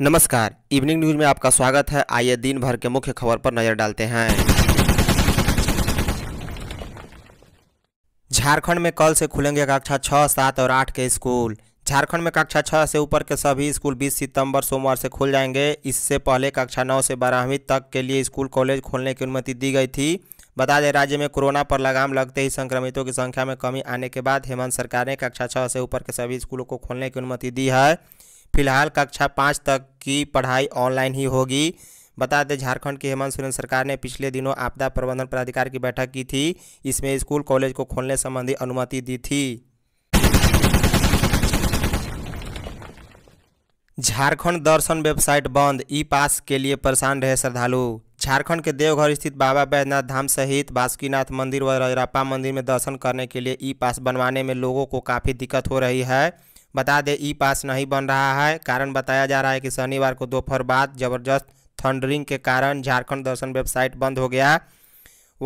नमस्कार evening news में आपका स्वागत है आइए दिन भर के मुख्य खबर पर नजर डालते हैं झारखंड में कल से खुलेंगे कक्षा छह सात और आठ के स्कूल झारखंड में कक्षा छः से ऊपर के सभी स्कूल 20 सितंबर सोमवार से खुल जाएंगे इससे पहले कक्षा नौ से बारहवीं तक के लिए स्कूल कॉलेज खोलने की अनुमति दी गई थी बता दें राज्य में कोरोना पर लगाम लगते ही संक्रमितों की संख्या में कमी आने के बाद हेमंत सरकार ने कक्षा छः से ऊपर के सभी स्कूलों को खोलने की अनुमति दी है फिलहाल कक्षा पाँच तक की पढ़ाई ऑनलाइन ही होगी बता दें झारखंड की हेमंत सोरेन सरकार ने पिछले दिनों आपदा प्रबंधन प्राधिकार की बैठक की थी इसमें स्कूल कॉलेज को खोलने संबंधी अनुमति दी थी झारखंड दर्शन वेबसाइट बंद ई पास के लिए परेशान रहे श्रद्धालु झारखंड के देवघर स्थित बाबा बैद्यनाथ धाम सहित बासुकीनाथ मंदिर व रजरापा मंदिर में दर्शन करने के लिए ई पास बनवाने में लोगों को काफ़ी दिक्कत हो रही है बता दें ई पास नहीं बन रहा है कारण बताया जा रहा है कि शनिवार को दोपहर बाद जबरदस्त थंडरिंग के कारण झारखंड दर्शन वेबसाइट बंद हो गया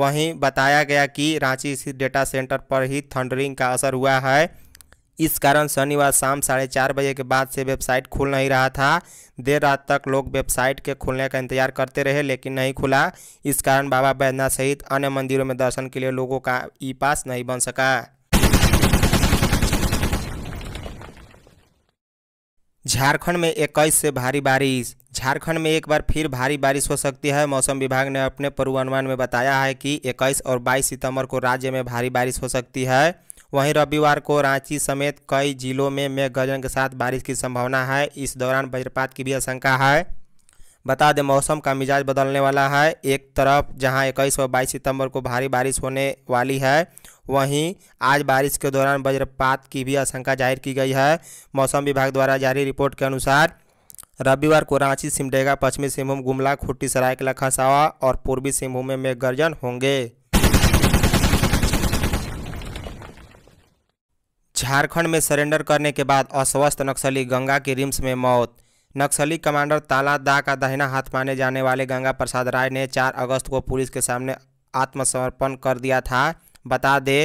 वहीं बताया गया कि रांची स्थित डेटा सेंटर पर ही थंडरिंग का असर हुआ है इस कारण शनिवार शाम साढ़े चार बजे के बाद से वेबसाइट खुल नहीं रहा था देर रात तक लोग वेबसाइट के खुलने का इंतजार करते रहे लेकिन नहीं खुला इस कारण बाबा बैद्यनाथ सहित अन्य मंदिरों में दर्शन के लिए लोगों का ई पास नहीं बन सका झारखंड में इक्कीस से भारी बारिश झारखंड में एक बार फिर भारी बारिश हो सकती है मौसम विभाग ने अपने पूर्वानुमान में बताया है कि इक्कीस और बाईस सितंबर को राज्य में भारी बारिश हो सकती है वहीं रविवार को रांची समेत कई जिलों में मेघ गर्जन के साथ बारिश की संभावना है इस दौरान वज्रपात की भी आशंका है बता दें मौसम का मिजाज बदलने वाला है एक तरफ जहां इक्कीस और बाईस सितंबर को भारी बारिश होने वाली है वहीं आज बारिश के दौरान वज्रपात की भी आशंका जाहिर की गई है मौसम विभाग द्वारा जारी रिपोर्ट के अनुसार रविवार को रांची सिमडेगा पश्चिमी सिंहभूम गुमला खुट्टी सरायकला खसावा और पूर्वी सिंहभूम में मेघ गर्जन होंगे झारखंड में सरेंडर करने के बाद अस्वस्थ नक्सली गंगा की रिम्स में मौत नक्सली कमांडर ताला दा का दाहिना हाथ माने जाने वाले गंगा प्रसाद राय ने 4 अगस्त को पुलिस के सामने आत्मसमर्पण कर दिया था बता दे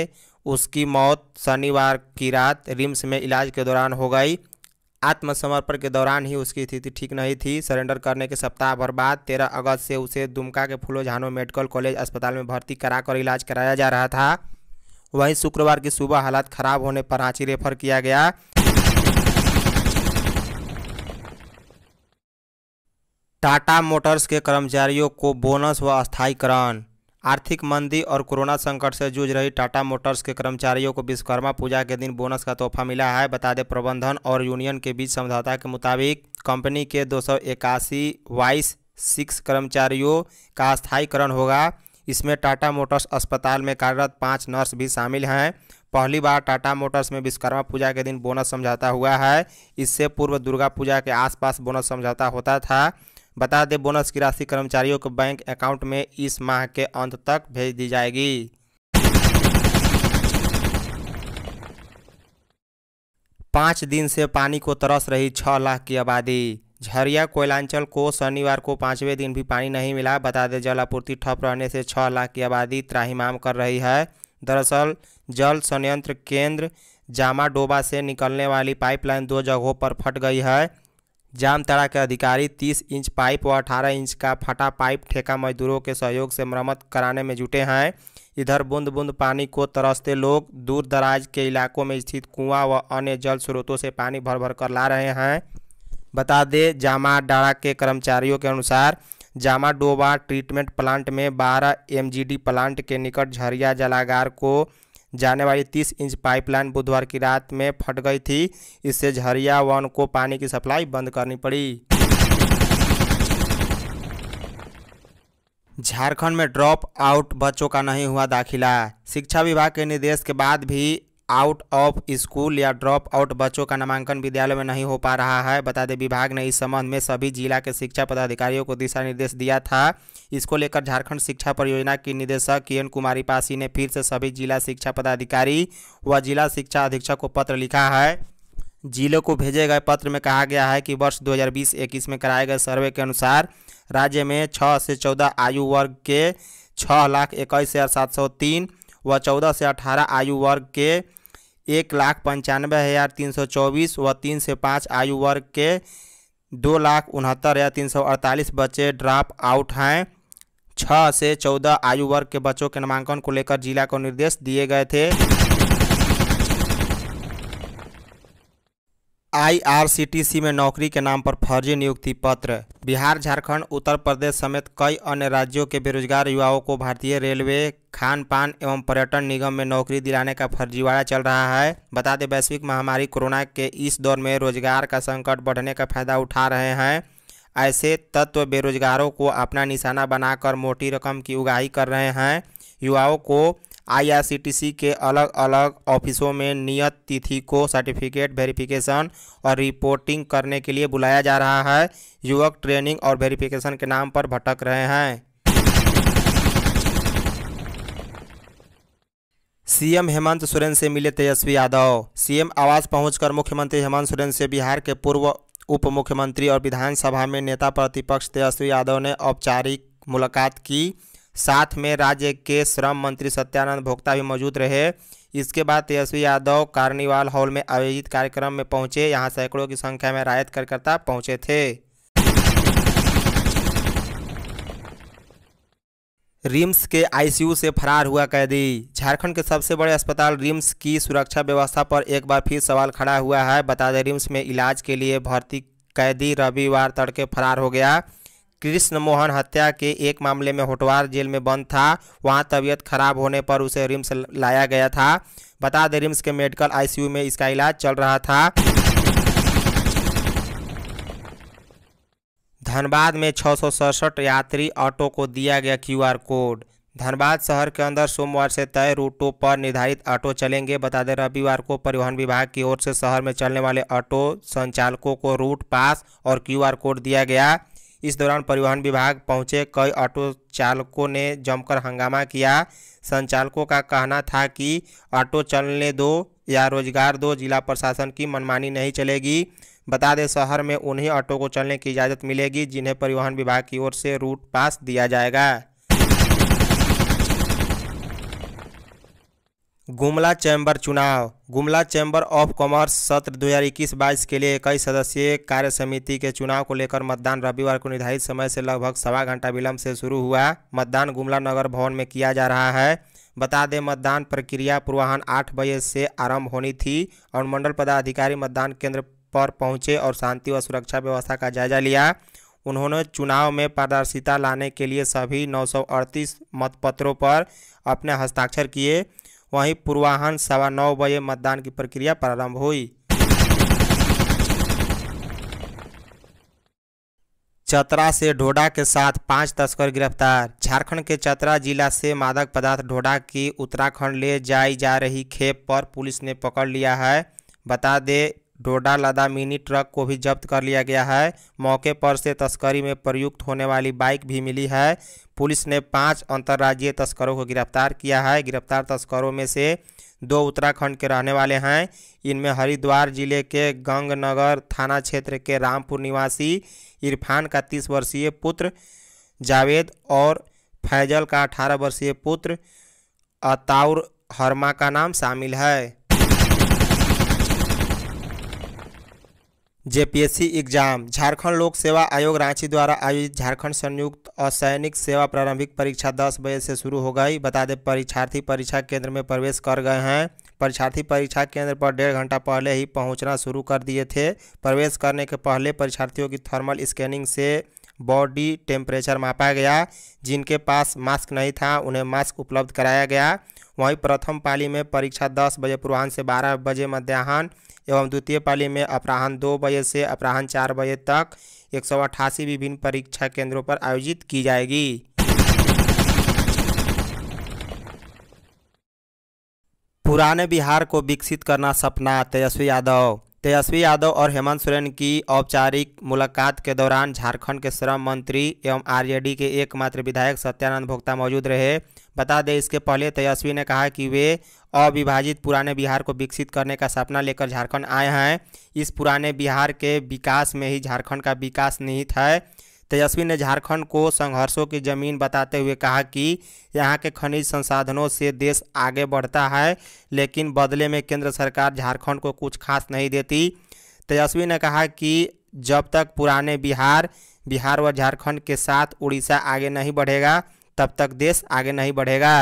उसकी मौत शनिवार की रात रिम्स में इलाज के दौरान हो गई आत्मसमर्पण के दौरान ही उसकी स्थिति ठीक नहीं थी सरेंडर करने के सप्ताह भर बाद तेरह अगस्त से उसे दुमका के फूलो झानो मेडिकल कॉलेज अस्पताल में भर्ती कराकर इलाज कराया जा रहा था वहीं शुक्रवार की सुबह हालात खराब होने पर रांची रेफर किया गया टाटा मोटर्स के कर्मचारियों को बोनस व अस्थायीकरण आर्थिक मंदी और कोरोना संकट से जूझ रही टाटा मोटर्स के कर्मचारियों को विश्वकर्मा पूजा के दिन बोनस का तोहफा मिला है बता दें प्रबंधन और यूनियन के बीच समझौता के मुताबिक कंपनी के दो सौ इक्यासी वाइस सिक्स कर्मचारियों का स्थायीकरण होगा इसमें टाटा मोटर्स अस्पताल में कार्यरत पाँच नर्स भी शामिल हैं पहली बार टाटा मोटर्स में विश्वकर्मा पूजा के दिन बोनस समझौता हुआ है इससे पूर्व दुर्गा पूजा के आसपास बोनस समझौता होता था बता दें बोनस की राशि कर्मचारियों के बैंक अकाउंट में इस माह के अंत तक भेज दी जाएगी पाँच दिन से पानी को तरस रही छः लाख की आबादी झरिया कोयलांचल को शनिवार को पाँचवें दिन भी पानी नहीं मिला बता दें जल आपूर्ति ठप रहने से छः लाख की आबादी त्राहीमाम कर रही है दरअसल जल संयंत्र केंद्र जामाडोबा से निकलने वाली पाइपलाइन दो जगहों पर फट गई है जामतड़ा के अधिकारी 30 इंच पाइप व 18 इंच का फटा पाइप ठेका मजदूरों के सहयोग से मरम्मत कराने में जुटे हैं इधर बूंद बूंद पानी को तरसते लोग दूर दराज के इलाकों में स्थित कुआं व अन्य जल स्रोतों से पानी भर भर कर ला रहे हैं बता दें जामा डाड़ा के कर्मचारियों के अनुसार जामा डोबा ट्रीटमेंट प्लांट में 12 एमजीडी प्लांट के निकट झरिया जलागार को जाने वाली 30 इंच पाइपलाइन बुधवार की रात में फट गई थी इससे झरिया वन को पानी की सप्लाई बंद करनी पड़ी झारखंड में ड्रॉप आउट बच्चों का नहीं हुआ दाखिला शिक्षा विभाग के निर्देश के बाद भी आउट ऑफ स्कूल या ड्रॉप आउट बच्चों का नामांकन विद्यालय में नहीं हो पा रहा है बता दें विभाग ने इस संबंध में सभी जिला के शिक्षा पदाधिकारियों को दिशा निर्देश दिया था इसको लेकर झारखंड शिक्षा परियोजना की निदेशक किरण कुमारी पासी ने फिर से सभी जिला शिक्षा पदाधिकारी व जिला शिक्षा अधीक्षक को पत्र लिखा है जिलों को भेजे गए पत्र में कहा गया है कि वर्ष 2020-21 में कराए गए सर्वे के अनुसार राज्य में 6 से 14 आयु वर्ग के छः लाख इक्कीस हज़ार सात सौ तीन व चौदह से अठारह आयु वर्ग के एक लाख पंचानवे हज़ार तीन सौ चौबीस व तीन से पाँच आयु वर्ग के दो लाख उनहत्तर हज़ार तीन सौ अड़तालीस बच्चे ड्रॉप आउट हैं छः से चौदह आयु वर्ग के बच्चों के नामांकन को लेकर जिला को निर्देश दिए गए थे आईआरसीटीसी में नौकरी के नाम पर फर्जी नियुक्ति पत्र बिहार झारखंड उत्तर प्रदेश समेत कई अन्य राज्यों के बेरोजगार युवाओं को भारतीय रेलवे खान पान एवं पर्यटन निगम में नौकरी दिलाने का फर्जीवाड़ा चल रहा है बता दें वैश्विक महामारी कोरोना के इस दौर में रोजगार का संकट बढ़ने का फायदा उठा रहे हैं ऐसे तत्व बेरोजगारों को अपना निशाना बनाकर मोटी रकम की उगाही कर रहे हैं युवाओं को आईआरसीटीसी के अलग अलग ऑफिसों में नियत तिथि को सर्टिफिकेट वेरिफिकेशन और रिपोर्टिंग करने के लिए बुलाया जा रहा है युवक ट्रेनिंग और वेरिफिकेशन के नाम पर भटक रहे हैं सीएम हेमंत सोरेन से मिले तेजस्वी यादव सीएम आवास पहुंचकर मुख्यमंत्री हेमंत सोरेन से बिहार के पूर्व उप मुख्यमंत्री और विधानसभा में नेता प्रतिपक्ष तेजस्वी यादव ने औपचारिक मुलाकात की साथ में राज्य के श्रम मंत्री सत्यानंद भोक्ता भी मौजूद रहे इसके बाद तेजस्वी यादव कार्निवाल हॉल में आयोजित कार्यक्रम में पहुंचे यहां सैकड़ों की संख्या में रायत कार्यकर्ता पहुंचे थे रिम्स के आईसीयू से फरार हुआ कैदी झारखंड के सबसे बड़े अस्पताल रिम्स की सुरक्षा व्यवस्था पर एक बार फिर सवाल खड़ा हुआ है बता दें रिम्स में इलाज के लिए भर्ती कैदी रविवार तड़के फरार हो गया कृष्ण मोहन हत्या के एक मामले में होटवार जेल में बंद था वहां तबीयत खराब होने पर उसे रिम्स लाया गया था बता दें रिम्स के मेडिकल आईसीयू में इसका इलाज चल रहा था धनबाद में छः यात्री ऑटो को दिया गया क्यूआर कोड धनबाद शहर के अंदर सोमवार से तय रूटों पर निर्धारित ऑटो चलेंगे बता दें रविवार को परिवहन विभाग की ओर से शहर में चलने वाले ऑटो संचालकों को रूट पास और क्यूआर कोड दिया गया इस दौरान परिवहन विभाग पहुंचे कई ऑटो चालकों ने जमकर हंगामा किया संचालकों का कहना था कि ऑटो चलने दो या रोजगार दो जिला प्रशासन की मनमानी नहीं चलेगी बता दें शहर में उन्हीं ऑटो को चलने की इजाज़त मिलेगी जिन्हें परिवहन विभाग की ओर से रूट पास दिया जाएगा गुमला चैम्बर चुनाव गुमला चैम्बर ऑफ कॉमर्स सत्र 2021-22 के लिए इक्कीस सदस्यीय कार्य समिति के चुनाव को लेकर मतदान रविवार को निर्धारित समय से लगभग सवा घंटा विलंब से शुरू हुआ मतदान गुमला नगर भवन में किया जा रहा है बता दें मतदान प्रक्रिया पूर्वाहन आठ बजे से आरंभ होनी थी और मंडल पदाधिकारी मतदान केंद्र पर पहुँचे और शांति व सुरक्षा व्यवस्था का जायजा लिया उन्होंने चुनाव में पारदर्शिता लाने के लिए सभी नौ मतपत्रों पर अपने हस्ताक्षर किए वहीं पूर्वाहन सवा नौ बजे मतदान की प्रक्रिया प्रारंभ हुई चतरा से ढोडा के साथ पांच तस्कर गिरफ्तार झारखंड के चतरा जिला से मादक पदार्थ ढोडा की उत्तराखंड ले जाई जा रही खेप पर पुलिस ने पकड़ लिया है बता दे डोडा लदा मिनी ट्रक को भी जब्त कर लिया गया है मौके पर से तस्करी में प्रयुक्त होने वाली बाइक भी मिली है पुलिस ने पांच अंतर्राज्यीय तस्करों को गिरफ्तार किया है गिरफ्तार तस्करों में से दो उत्तराखंड के रहने वाले हैं इनमें हरिद्वार जिले के गंगनगर थाना क्षेत्र के रामपुर निवासी इरफान का तीस वर्षीय पुत्र जावेद और फैजल का अठारह वर्षीय पुत्र अताउर हरमा का नाम शामिल है जेपीएससी एग्जाम झारखंड लोक सेवा आयोग रांची द्वारा आयोजित झारखंड संयुक्त असैनिक सेवा प्रारंभिक परीक्षा 10 बजे से शुरू हो गई बता दें परीक्षार्थी परीक्षा केंद्र में प्रवेश कर गए हैं परीक्षार्थी परीक्षा केंद्र पर डेढ़ घंटा पहले ही पहुंचना शुरू कर दिए थे प्रवेश करने के पहले परीक्षार्थियों की थर्मल स्कैनिंग से बॉडी टेम्परेचर मापा गया जिनके पास मास्क नहीं था उन्हें मास्क उपलब्ध कराया गया वहीं प्रथम पाली में परीक्षा दस बजे पूर्वाहन से बारह बजे मध्याह्न एवं द्वितीय पाली में अपराह्न दो बजे से अपराह्न चार बजे तक एक सौ विभिन्न परीक्षा केंद्रों पर आयोजित की जाएगी पुराने बिहार को विकसित करना सपना तेजस्वी यादव तेजस्वी यादव और हेमंत सोरेन की औपचारिक मुलाकात के दौरान झारखंड के श्रम मंत्री एवं आरजेडी के एकमात्र विधायक सत्यानंद भोक्ता मौजूद रहे बता दें इसके पहले तेजस्वी ने कहा कि वे अविभाजित पुराने बिहार को विकसित करने का सपना लेकर झारखंड आए हैं इस पुराने बिहार के विकास में ही झारखंड का विकास निहित है तेजस्वी ने झारखंड को संघर्षों की जमीन बताते हुए कहा कि यहाँ के खनिज संसाधनों से देश आगे बढ़ता है लेकिन बदले में केंद्र सरकार झारखंड को कुछ खास नहीं देती तेजस्वी ने कहा कि जब तक पुराने बिहार बिहार व झारखंड के साथ उड़ीसा आगे नहीं बढ़ेगा तब तक देश आगे नहीं बढ़ेगा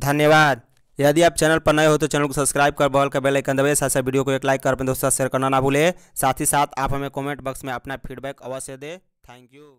धन्यवाद यदि आप चैनल पर नए हो तो चैनल को सब्सक्राइब कर बॉल का बेल आइकन साथ साथ वीडियो को एक लाइक कर अपने दोस्तों शेयर करना ना भूले साथ ही साथ आप हमें कमेंट बॉक्स में अपना फीडबैक अवश्य दें थैंक यू